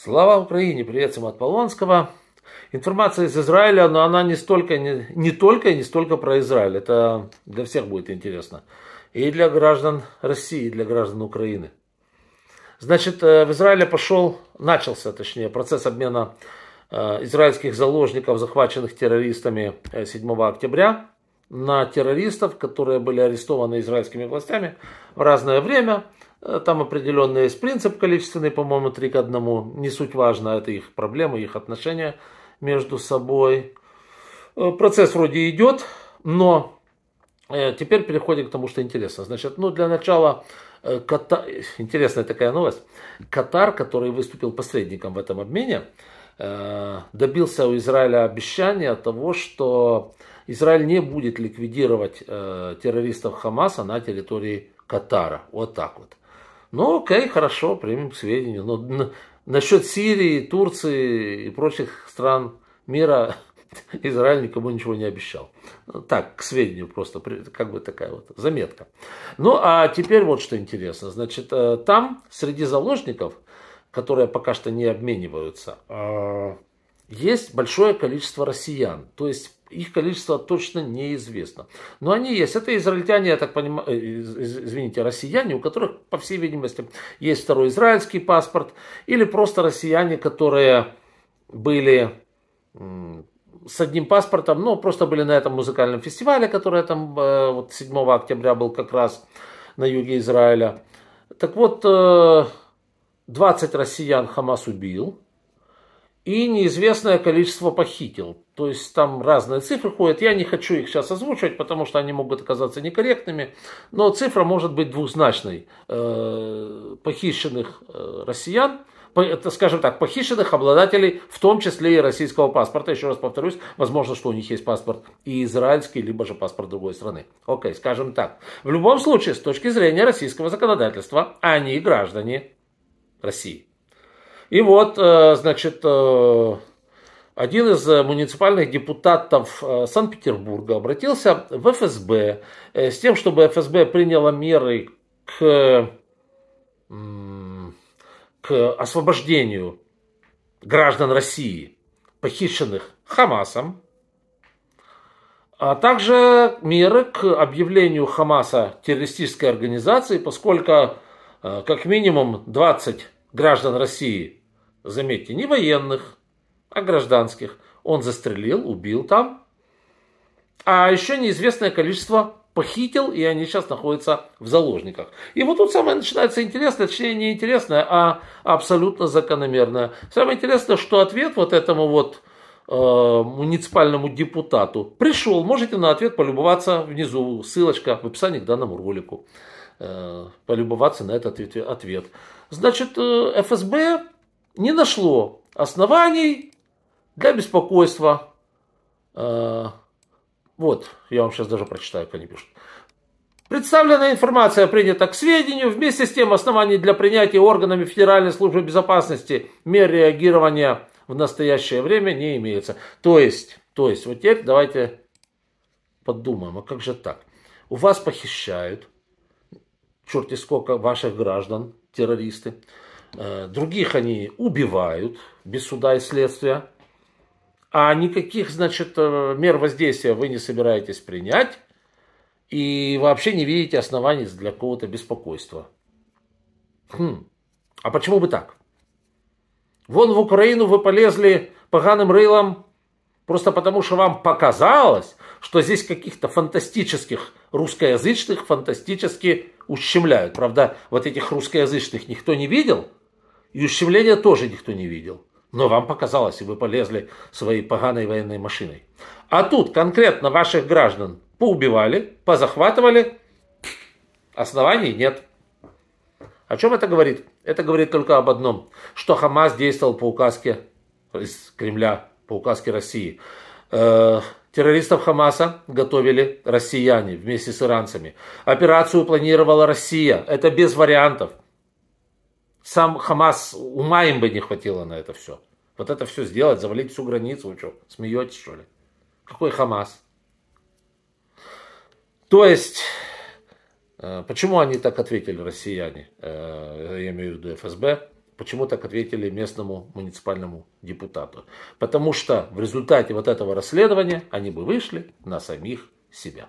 Слава Украине, привет всем от Полонского. Информация из Израиля, но она не столько, не, не только и не столько про Израиль. Это для всех будет интересно. И для граждан России, и для граждан Украины. Значит, э, в Израиле пошел, начался, точнее, процесс обмена э, израильских заложников, захваченных террористами 7 э, октября, на террористов, которые были арестованы израильскими властями в разное время – Э, там определенный есть принцип количественный, по-моему, 3 к 1. Не суть важно, это их проблемы, их отношения между собой. Э, процесс вроде идет, но э, теперь переходим к тому, что интересно. Значит, ну для начала Катар... Интересная такая новость. Катар, который выступил посредником в этом обмене, добился у Израиля обещания того, что Израиль не будет ликвидировать террористов Хамаса на территории Катара. Вот так вот. Ну, окей, хорошо, примем к сведению. Но насчет Сирии, Турции и прочих стран мира Израиль никому ничего не обещал. Так, к сведению просто, как бы такая вот заметка. Ну, а теперь вот что интересно. Значит, э, там среди заложников, которые пока что не обмениваются, э, есть большое количество россиян, то есть их количество точно неизвестно. Но они есть. Это израильтяне, я так понимаю, э, извините, россияне, у которых, по всей видимости, есть второй израильский паспорт, или просто россияне, которые были с одним паспортом, но просто были на этом музыкальном фестивале, который там э, вот 7 октября был как раз на юге Израиля. Так вот, 20 э, россиян Хамас убил, и неизвестное количество похитил. То есть там разные цифры ходят. Я не хочу их сейчас озвучивать, потому что они могут оказаться некорректными. Но цифра может быть двузначной. Э, похищенных э, россиян, скажем так, похищенных обладателей, в том числе и российского паспорта. Еще раз повторюсь, возможно, что у них есть паспорт и израильский, либо же паспорт другой страны. Окей, скажем так. В любом случае, с точки зрения российского законодательства, они граждане России. И вот, э, значит, э, один из э, муниципальных депутатов Санкт-Петербурга обратился в ФСБ с тем, чтобы ФСБ приняла меры к, к освобождению граждан России, похищенных Хамасом, а также меры к объявлению Хамаса террористической организацией, поскольку как минимум 20 граждан России – Заметьте, не военных, а гражданских. Он застрелил, убил там. А еще неизвестное количество похитил, и они сейчас находятся в заложниках. И вот тут самое начинается интересное, точнее не интересное, а абсолютно закономерное. Самое интересное, что ответ вот этому вот э, муниципальному депутату пришел. Можете на ответ полюбоваться внизу, ссылочка в описании к данному ролику. Э, полюбоваться на этот ответ. Значит, э, ФСБ не нашло оснований для беспокойства. Э, вот, я вам сейчас даже прочитаю, как они пишут. Представленная информация принята к сведению. Вместе с тем оснований для принятия органами Федеральной службы безопасности мер реагирования в настоящее время не имеется. То есть, то есть, вот теперь давайте подумаем, а как же так? У вас похищают, черти сколько ваших граждан, террористы. Э, других они убивают без суда и следствия, а никаких, значит, э, мер воздействия вы не собираетесь принять и вообще не видите оснований для какого-то беспокойства. Хм. А почему бы так? Вон в Украину вы полезли поганым рылом просто потому, что вам показалось, что здесь каких-то фантастических русскоязычных фантастически ущемляют. Правда, вот этих русскоязычных никто не видел – и ущемления тоже никто не видел. Но вам показалось, и вы полезли своей поганой военной машиной. А тут конкретно ваших граждан поубивали, позахватывали. Оснований нет. О чем это говорит? Это говорит только об одном, что Хамас действовал по указке из Кремля, по указке России. Э, террористов Хамаса готовили россияне вместе с иранцами. Операцию планировала Россия. Это без вариантов. Сам Хамас, ума им бы не хватило на это все. Вот это все сделать, завалить всю границу, вы что, смеетесь, что ли? Какой Хамас? То есть, э, почему они так ответили, россияне, э, я имею в виду ФСБ, почему так ответили местному муниципальному депутату? Потому что в результате вот этого расследования они бы вышли на самих себя.